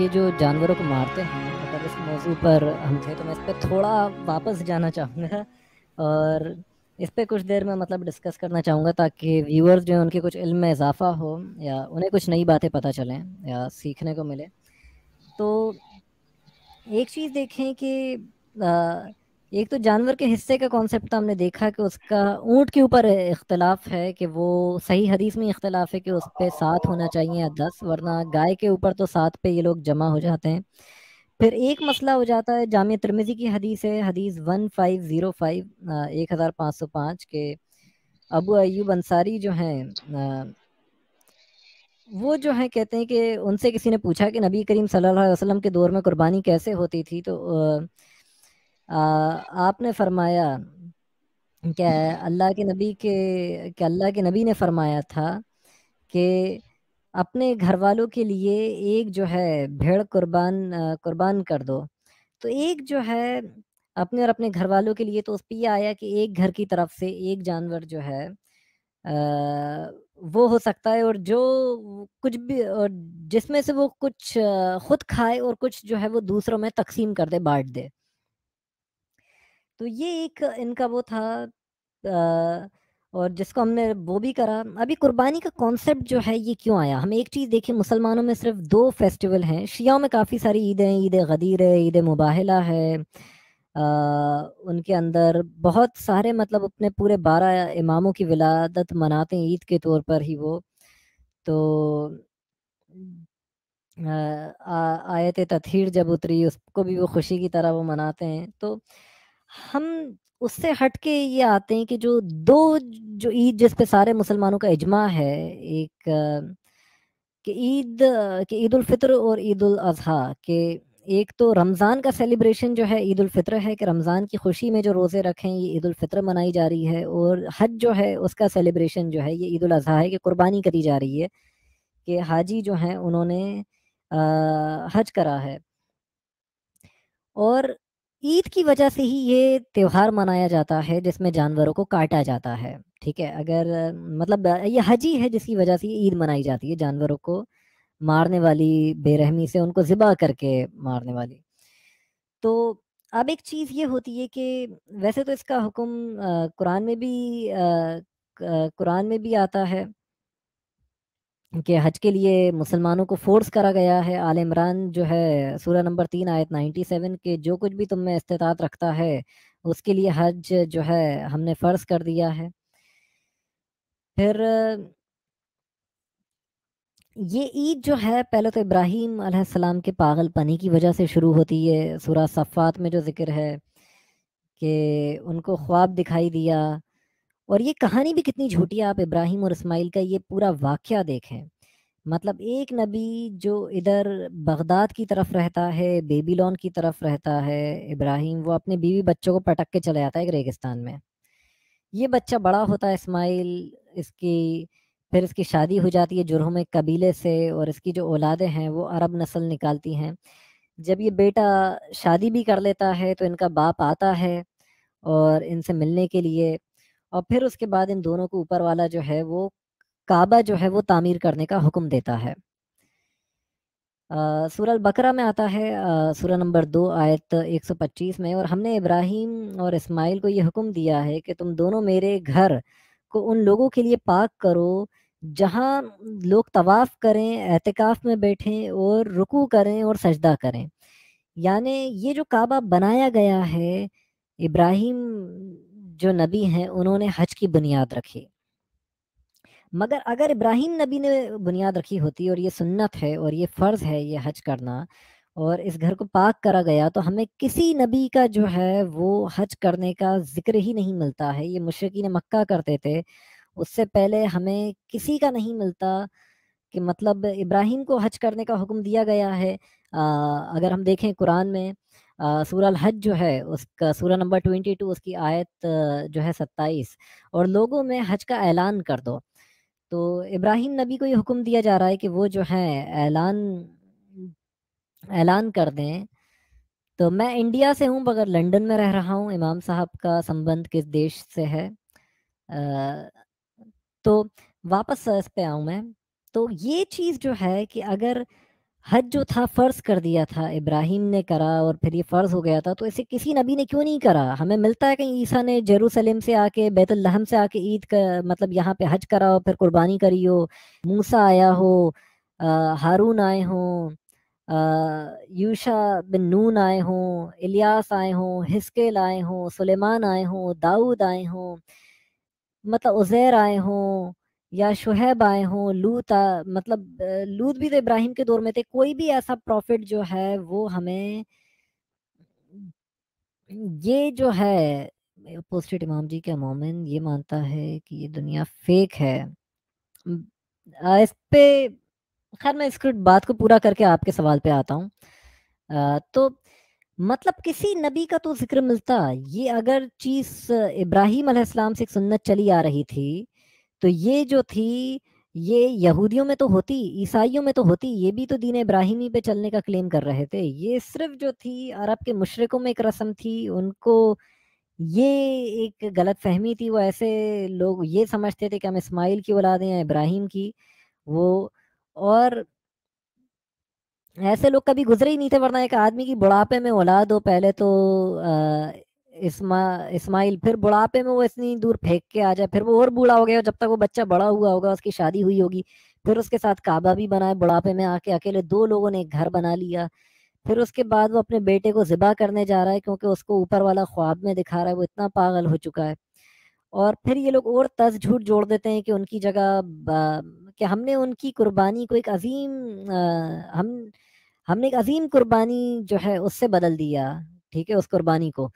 ये जो जानवरों को मारते हैं अगर इस मौजू पर हम थे तो मैं इस पर थोड़ा वापस जाना चाहूँगा और इस पर कुछ देर में मतलब डिस्कस करना चाहूँगा ताकि व्यूअर्स जो हैं उनके कुछ इल्म में इजाफा हो या उन्हें कुछ नई बातें पता चलें या सीखने को मिले तो एक चीज़ देखें कि आ, एक तो जानवर के हिस्से का कॉन्सेप्ट तो हमने देखा कि उसका ऊंट के ऊपर इख्तलाफ है कि वो सही हदीस में इख्तलाफ है कि उस पर सात होना चाहिए या दस वरना गाय के ऊपर तो सात पे ये लोग जमा हो जाते हैं फिर एक मसला हो जाता है जाम तिरमिजी की हदीस है हदीस वन फाइव ज़ीरो फाइव एक हज़ार पाँच सौ पाँच के अबू अयूब अंसारी जो हैं वो जो है कहते हैं कि उनसे किसी ने पूछा कि नबी करीम सल्लल्लाहु अलैहि वसल्लम के दौर में कुर्बानी कैसे होती थी तो आ, आपने फरमाया क्या हम्म। अल्लाह के नबी के क्या अल्लाह के नबी ने फरमाया था कि अपने घर वालों के लिए एक जो है भेड़ कुर्बान कुर्बान कर दो तो एक जो है अपने और अपने घर वालों के लिए तो उस पर यह आया कि एक घर की तरफ से एक जानवर जो है आ, वो हो सकता है और जो कुछ भी और जिसमें से वो कुछ खुद खाए और कुछ जो है वो दूसरों में तकसीम कर दे बांट दे तो ये एक इनका वो था आ, और जिसको हमने वो भी करा अभी कुर्बानी का कॉन्सेप्ट जो है ये क्यों आया हम एक चीज़ देखें मुसलमानों में सिर्फ दो फेस्टिवल हैं शियाओं में काफ़ी सारी ईदें ईद गदीर है ईद मुबाहला है आ, उनके अंदर बहुत सारे मतलब अपने पूरे बारह इमामों की विलादत मनाते हैं ईद के तौर पर ही वो तो आ, आ, आयत तथहीर जब उतरी उसको भी वो खुशी की तरह वो मनाते हैं तो हम उससे हट के ये आते हैं कि जो दो जो ईद जिस पे सारे मुसलमानों का इजमा है एक कि ईद कि ईद उल फितर और ईद उल अजहा के एक तो रमज़ान का सेलिब्रेशन जो है ईद उल फितर है कि रमज़ान की खुशी में जो रोज़े रखें ये ईद उल फितर मनाई जा रही है और हज जो है उसका सेलिब्रेशन जो है ये ईद उल अजहा है कि कुर्बानी करी जा रही है कि हाजी जो हैं उन्होंने आ, हज करा है और ईद की वजह से ही ये त्यौहार मनाया जाता है जिसमें जानवरों को काटा जाता है ठीक है अगर मतलब ये हजी है जिसकी वजह से ईद मनाई जाती है जानवरों को मारने वाली बेरहमी से उनको ज़िबा करके मारने वाली तो अब एक चीज़ ये होती है कि वैसे तो इसका हुक्म कुरान में भी कुरान में भी आता है कि हज के लिए मुसलमानों को फोर्स करा गया है आल इमरान जो है सूरह नंबर तीन आयत 97 के जो कुछ भी तुम में इस्तात रखता है उसके लिए हज जो है हमने फ़र्ज कर दिया है फिर ये ईद जो है पहले तो इब्राहिम अलैहिस्सलाम के पनी की वजह से शुरू होती है सूरह सफ़ात में जो जिक्र है कि उनको ख्वाब दिखाई दिया और ये कहानी भी कितनी झूठी है आप इब्राहिम और इस्माइल का ये पूरा वाक्य देखें मतलब एक नबी जो इधर बगदाद की तरफ रहता है बेबीलोन की तरफ रहता है इब्राहिम वो अपने बीवी बच्चों को पटक के चले जाता है रेगिस्तान में ये बच्चा बड़ा होता है इस्माइल इसकी फिर इसकी शादी हो जाती है जुर्म कबीले से और इसकी जो औलादे हैं वो अरब नस्ल निकालती हैं जब ये बेटा शादी भी कर लेता है तो इनका बाप आता है और इनसे मिलने के लिए और फिर उसके बाद इन दोनों को ऊपर वाला जो है वो काबा जो है वो तामीर करने का हुक्म देता है सूरह बकरा में आता है सूरह नंबर दो आयत 125 में और हमने इब्राहिम और इस्माइल को ये हुक्म दिया है कि तुम दोनों मेरे घर को उन लोगों के लिए पाक करो जहाँ लोग तवाफ़ करें एहतिकाफ़ में बैठें और रुकू करें और सजदा करें यानी ये जो काबा बनाया गया है इब्राहिम जो नबी हैं उन्होंने हज की बुनियाद रखी मगर अगर इब्राहिम नबी ने बुनियाद रखी होती और ये सुन्नत है और ये फ़र्ज़ है ये हज करना और इस घर को पाक करा गया तो हमें किसी नबी का जो है वो हज करने का जिक्र ही नहीं मिलता है ये मुशरकिन मक्का करते थे उससे पहले हमें किसी का नहीं मिलता कि मतलब इब्राहिम को हज करने का हुक्म दिया गया है आ, अगर हम देखें कुरान में सूरह हज जो है उसका सूरह नंबर टू उसकी आयत जो है सत्ताईस और लोगों में हज का ऐलान कर दो तो इब्राहिम नबी को ये हुक्म दिया जा रहा है कि वो जो है ऐलान ऐलान कर दें तो मैं इंडिया से हूँ मगर लंदन में रह रहा हूँ इमाम साहब का संबंध किस देश से है आ, तो वापस इस पे आऊँ मैं तो ये चीज़ जो है कि अगर हज जो था फ़र्ज़ कर दिया था इब्राहिम ने करा और फिर ये फ़र्ज़ हो गया था तो इसे किसी नबी ने क्यों नहीं करा हमें मिलता है कहीं ईसा ने जेरूसलम से आके बैतुल्लहम से आके ईद का मतलब यहाँ पे हज करा हो फिर कुर्बानी करी हो मूसा आया हो आ, हारून आए हो यूशा बिन नून आए हों इलियास आए हों हिस्केल आए हों सुलेमान आए हों दाऊद आए हों मतलब उज़ैर आए हों या शुहैब आए हों लूत मतलब लूत भी तो इब्राहिम के दौर में थे कोई भी ऐसा प्रॉफिट जो है वो हमें ये जो है पोस्टेड इमाम जी का मोमिन ये मानता है कि ये दुनिया फेक है इस पे खैर मैं इसको बात को पूरा करके आपके सवाल पे आता हूँ तो मतलब किसी नबी का तो जिक्र मिलता ये अगर चीज़ इब्राहिम अलैहिस्सलाम से एक सुन्नत चली आ रही थी तो ये जो थी ये यहूदियों में तो होती ईसाइयों में तो होती ये भी तो दीन इब्राहिमी पे चलने का क्लेम कर रहे थे ये सिर्फ जो थी अरब के मुशरकों में एक रस्म थी उनको ये एक गलत फहमी थी वो ऐसे लोग ये समझते थे कि हम इस्माइल की औलादे हैं इब्राहिम की वो और ऐसे लोग कभी गुजरे ही नहीं थे वरना एक आदमी की बुढ़ापे में औलाद हो पहले तो आ, इस्मा इस्माइल फिर बुढ़ापे में वो इतनी दूर फेंक के आ जाए फिर वो और बूढ़ा हो गया जब तक वो बच्चा बड़ा हुआ होगा उसकी शादी हुई होगी फिर उसके साथ काबा भी बनाए बुढ़ापे में आके अकेले दो लोगों ने एक घर बना लिया फिर उसके बाद वो अपने बेटे को ज़िबा करने जा रहा है क्योंकि उसको ऊपर वाला ख्वाब में दिखा रहा है वो इतना पागल हो चुका है और फिर ये लोग और तज झूठ जोड़ देते हैं कि उनकी जगह कि हमने उनकी कुर्बानी को एक अजीम हम हमने एक अजीम कुर्बानी जो है उससे बदल दिया ठीक है उस कुर्बानी को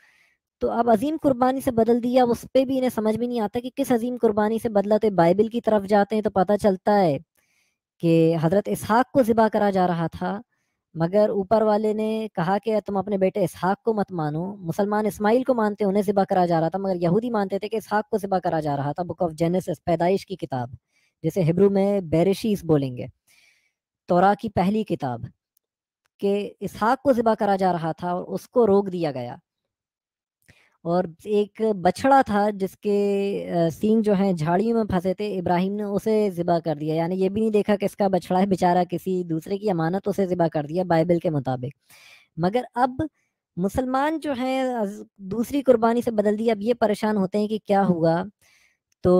तो अब अजीम कुर्बानी से बदल दिया उस पर भी इन्हें समझ में नहीं आता कि किस अजीम कुर्बानी से बदला तो बाइबल की तरफ जाते हैं तो पता चलता है कि हज़रत इसहाक को ज़िबा करा जा रहा था मगर ऊपर वाले ने कहा कि तुम अपने बेटे इसहाक को मत मानो मुसलमान इस्माइल को मानते उन्हें ज़िबा करा जा रहा था मगर यहूदी मानते थे कि इसहाक को ज़िबा करा जा रहा था बुक ऑफ जेनेसिस पैदाइश की किताब जैसे हिब्रू में बैरिशीस बोलेंगे तोरा की पहली किताब के इसहाक को ज़िबा करा जा रहा था और उसको रोक दिया गया और एक बछड़ा था जिसके सींग जो हैं झाड़ियों में फंसे थे इब्राहिम ने उसे ज़िबा कर दिया यानी ये भी नहीं देखा कि इसका बछड़ा है बेचारा किसी दूसरे की अमानत उसे ज़िबा कर दिया बाइबल के मुताबिक मगर अब मुसलमान जो हैं दूसरी कुर्बानी से बदल दिया अब ये परेशान होते हैं कि क्या हुआ तो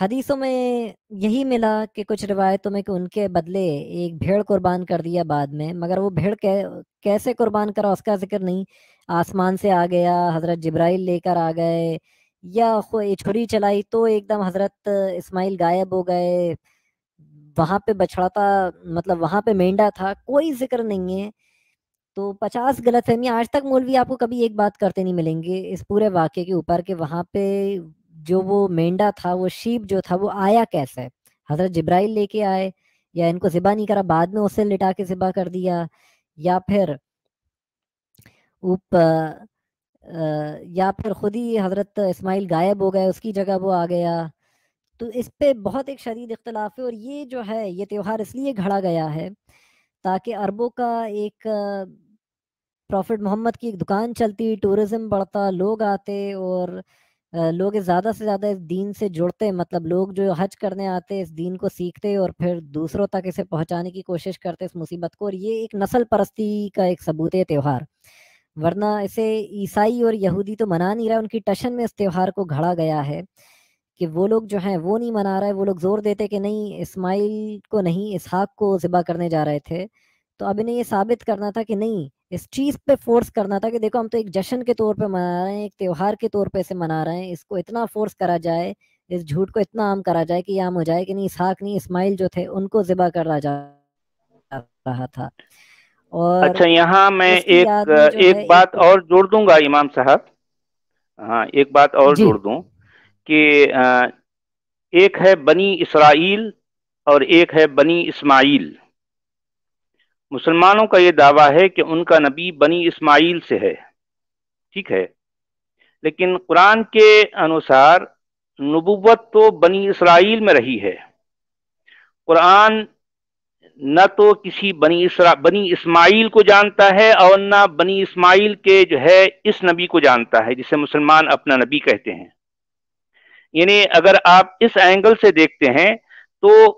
हदीसों में यही मिला कि कुछ रिवायतों में कि उनके बदले एक भेड़ कुर्बान कर दिया बाद में मगर वो भेड़ कै, कैसे कुर्बान करा उसका जिक्र नहीं आसमान से आ गया हज़रत जब्राइल लेकर आ गए या छुरी चलाई तो एकदम हज़रत इस्माइल गायब हो गए वहां पे बछड़ा था मतलब वहां पे मेंढा था कोई जिक्र नहीं है तो पचास गलत फहमी आज तक मौलवी आपको कभी एक बात करते नहीं मिलेंगे इस पूरे वाक्य के ऊपर कि वहां पे जो वो मेंढा था वो शीप जो था वो आया कैसे हजरत जब्राइल लेके आए या इनको सिबा नहीं करा बाद में उसे लिटा के सिबा कर दिया या फिर उप या फिर खुद ही हजरत इस्माइल गायब हो गए उसकी जगह वो आ गया तो इस पे बहुत एक शदीद इख्तलाफ है और ये जो है ये त्यौहार इसलिए घड़ा गया है ताकि अरबों का एक प्रॉफिट मोहम्मद की एक दुकान चलती टूरिज़्म बढ़ता लोग आते और लोग ज़्यादा से ज़्यादा इस दीन से जुड़ते मतलब लोग जो हज करने आते इस दीन को सीखते और फिर दूसरों तक इसे पहुंचाने की कोशिश करते इस मुसीबत को और ये एक नस्ल परस्ती का एक सबूत है त्यौहार वरना इसे ईसाई और यहूदी तो मना नहीं रहा उनकी टशन में इस त्यौहार को घड़ा गया है कि वो लोग जो हैं वो नहीं मना रहा है वो लोग जोर देते कि नहीं इस्माइल को नहीं इसहाक को ज़िबा करने जा रहे थे तो अब इन्हें ये साबित करना था कि नहीं इस चीज़ पे फोर्स करना था कि देखो हम तो एक जश्न के तौर पे मना रहे हैं एक त्यौहार के तौर पे इसे मना रहे हैं इसको इतना फोर्स करा जाए इस झूठ को इतना आम करा जाए कि आम हो जाए कि नहीं इसहाक नहीं इस्माइल जो थे उनको जिबा करा जा रहा था और अच्छा यहाँ मैं एक एक बात एक... और जोड़ दूंगा इमाम साहब हाँ एक बात और जोड़ दू कि एक है बनी इसराइल और एक है बनी इस्माइल मुसलमानों का ये दावा है कि उनका नबी बनी इस्माइल से है ठीक है लेकिन कुरान के अनुसार नबुवत तो बनी इसराइल में रही है कुरान न तो किसी बनी इसरा बनी इस्माइल को जानता है और न बनी इस्माइल के जो है इस नबी को जानता है जिसे मुसलमान अपना नबी कहते हैं यानी अगर आप इस एंगल से देखते हैं तो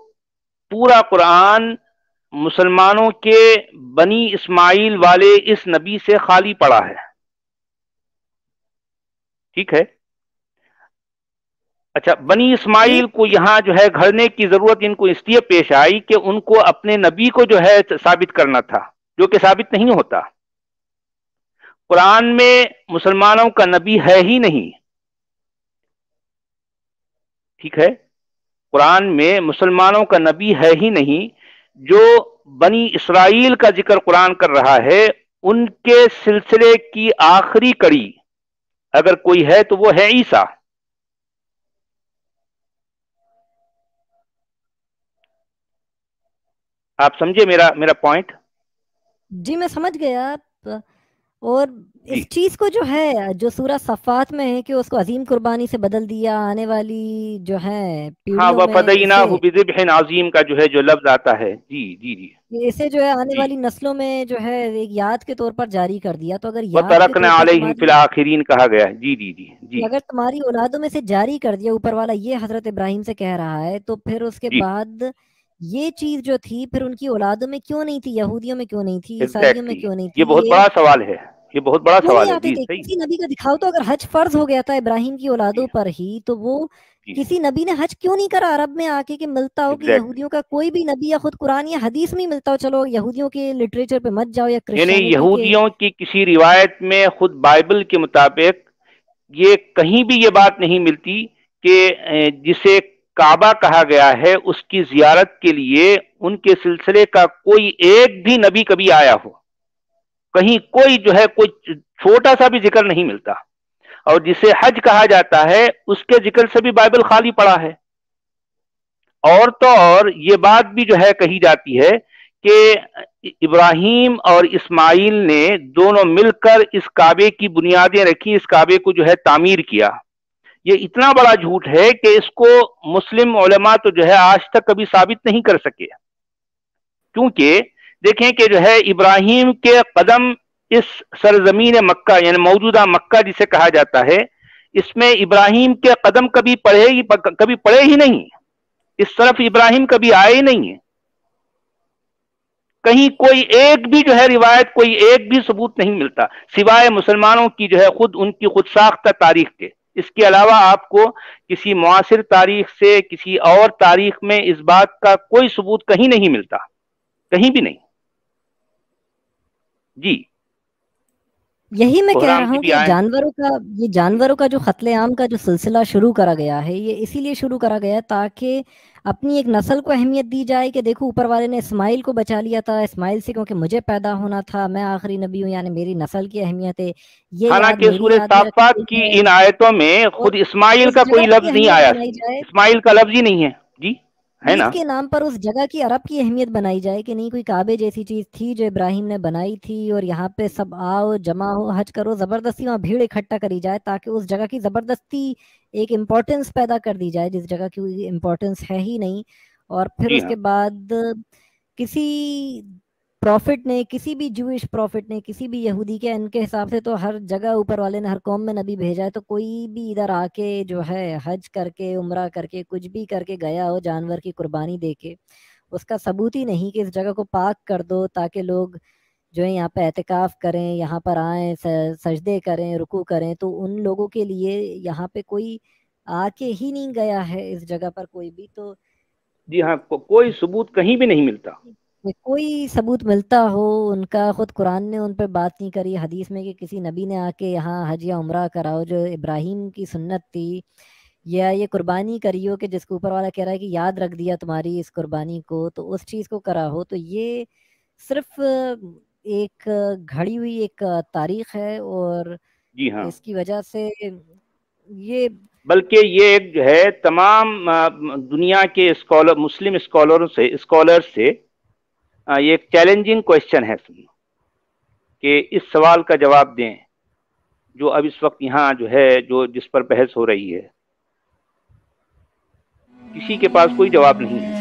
पूरा कुरान मुसलमानों के बनी इस्माइल वाले इस नबी से खाली पड़ा है ठीक है अच्छा बनी इस्माइल को यहाँ जो है घरने की जरूरत इनको इसलिए पेश आई कि उनको अपने नबी को जो है साबित करना था जो कि साबित नहीं होता कुरान में मुसलमानों का नबी है ही नहीं ठीक है कुरान में मुसलमानों का नबी है ही नहीं जो बनी इसराइल का जिक्र कुरान कर रहा है उनके सिलसिले की आखिरी कड़ी अगर कोई है तो वो है ईसा आप समझे मेरा मेरा पॉइंट जी मैं समझ गया आप और इस चीज को जो है जो सूरह सफात में है कि उसको अजीम कुर्बानी से बदल दिया आने वाली जो है हाँ वफदीना अजीम का जो है जो लफ्ज आता है जी जी जी इसे जो है आने वाली नस्लों में जो है एक याद के तौर पर जारी कर दिया तो अगर तरकने तो आखिरीन कहा गया है जी जी जी जी अगर तुम्हारी औलादों में से जारी कर दिया ऊपर वाला ये हजरत इब्राहिम से कह रहा है तो फिर उसके बाद ये चीज जो थी फिर उनकी औलादों में क्यों नहीं थी यहूदियों में क्यों नहीं थी ईसाइयों में क्यों नहीं थी ये बहुत बड़ा सवाल है ये बहुत बड़ा सवाल है किसी नबी का दिखाओ तो अगर हज फर्ज हो गया था इब्राहिम की औलादों पर ही तो वो किसी नबी ने हज क्यों नहीं करा अरब में आके कि मिलता हो कि यहूदियों का कोई भी नबी या खुद कुरान या हदीस में मिलता हो चलो यहूदियों के लिटरेचर पे मत जाओ या यानी यहूदियों की किसी रिवायत में खुद बाइबल के मुताबिक ये कहीं भी ये बात नहीं मिलती कि जिसे काबा कहा गया है उसकी जियारत के लिए उनके सिलसिले का कोई एक भी नबी कभी आया हो कहीं कोई जो है कोई छोटा सा भी जिक्र नहीं मिलता और जिसे हज कहा जाता है उसके जिक्र से भी बाइबल खाली पड़ा है और तो और ये बात भी जो है कही जाती है कि इब्राहिम और इस्माइल ने दोनों मिलकर इस काबे की बुनियादें रखी इस काबे को जो है तामीर किया ये इतना बड़ा झूठ है कि इसको मुस्लिम उलमा तो जो है आज तक कभी साबित नहीं कर सके क्योंकि देखें कि जो है इब्राहिम के कदम इस सरजमीन मक्का यानी मौजूदा मक्का जिसे कहा जाता है इसमें इब्राहिम के कदम कभी पढ़े ही कभी पड़े ही नहीं इस तरफ इब्राहिम कभी आए ही नहीं है कहीं कोई एक भी जो है रिवायत कोई एक भी सबूत नहीं मिलता सिवाय मुसलमानों की जो है खुद उनकी खुद साख्त तारीख के इसके अलावा आपको किसी मुआसर तारीख से किसी और तारीख में इस बात का कोई सबूत कहीं नहीं मिलता कहीं भी नहीं जी यही मैं कह रहा हूँ कि जानवरों का ये जानवरों का जो खतले आम का जो सिलसिला शुरू करा गया है ये इसीलिए शुरू करा गया है ताकि अपनी एक नस्ल को अहमियत दी जाए कि देखो ऊपर वाले ने इस्माइल को बचा लिया था इस्माइल से क्योंकि मुझे पैदा होना था मैं आखिरी नबी हूँ यानी मेरी नस्ल की अहमियत है ये हालांकि की इन आयतों में खुद इस्माइल का कोई लफ्ज नहीं आया इस्माइल का लफ्ज ही नहीं है जी है ना के नाम पर उस जगह की अरब की अहमियत बनाई जाए कि नहीं कोई काबे जैसी चीज थी जो इब्राहिम ने बनाई थी और यहाँ पे सब आओ जमा हो हज करो जबरदस्ती वहाँ भीड़ इकट्ठा करी जाए ताकि उस जगह की जबरदस्ती एक इम्पोर्टेंस पैदा कर दी जाए जिस जगह की इम्पोर्टेंस है ही नहीं और फिर उसके हाँ। बाद किसी प्रॉफिट ने किसी भी जूश प्रॉफिट ने किसी भी यहूदी के इनके हिसाब से तो हर जगह ऊपर वाले ने हर कौम में नबी भेजा है तो कोई भी इधर आके जो है हज करके उम्र करके कुछ भी करके गया हो जानवर की कुर्बानी दे के उसका सबूत ही नहीं कि इस जगह को पाक कर दो ताकि लोग जो है यहाँ पे एहतिकाफ़ करें यहाँ पर आए सजदे करें रुकू करें तो उन लोगों के लिए यहाँ पे कोई आके ही नहीं गया है इस जगह पर कोई भी तो जी हाँ को, कोई सबूत कहीं भी नहीं मिलता कोई सबूत मिलता हो उनका खुद कुरान ने उन पर बात नहीं करी हदीस में कि किसी नबी ने आके यहाँ हज या उम्र कराओ जो इब्राहिम की सुन्नत थी या ये कुर्बानी करी हो कि जिसको ऊपर वाला कह रहा है कि याद रख दिया तुम्हारी इस कुर्बानी को तो उस चीज़ को करा हो तो ये सिर्फ एक घड़ी हुई एक तारीख है और जी हाँ इसकी वजह से ये बल्कि ये एक है तमाम दुनिया के स्कॉलर मुस्लिम स्कॉलरों से स्कॉलर से ये एक चैलेंजिंग क्वेश्चन है सुनो कि इस सवाल का जवाब दें जो अब इस वक्त यहाँ जो है जो जिस पर बहस हो रही है किसी के पास कोई जवाब नहीं है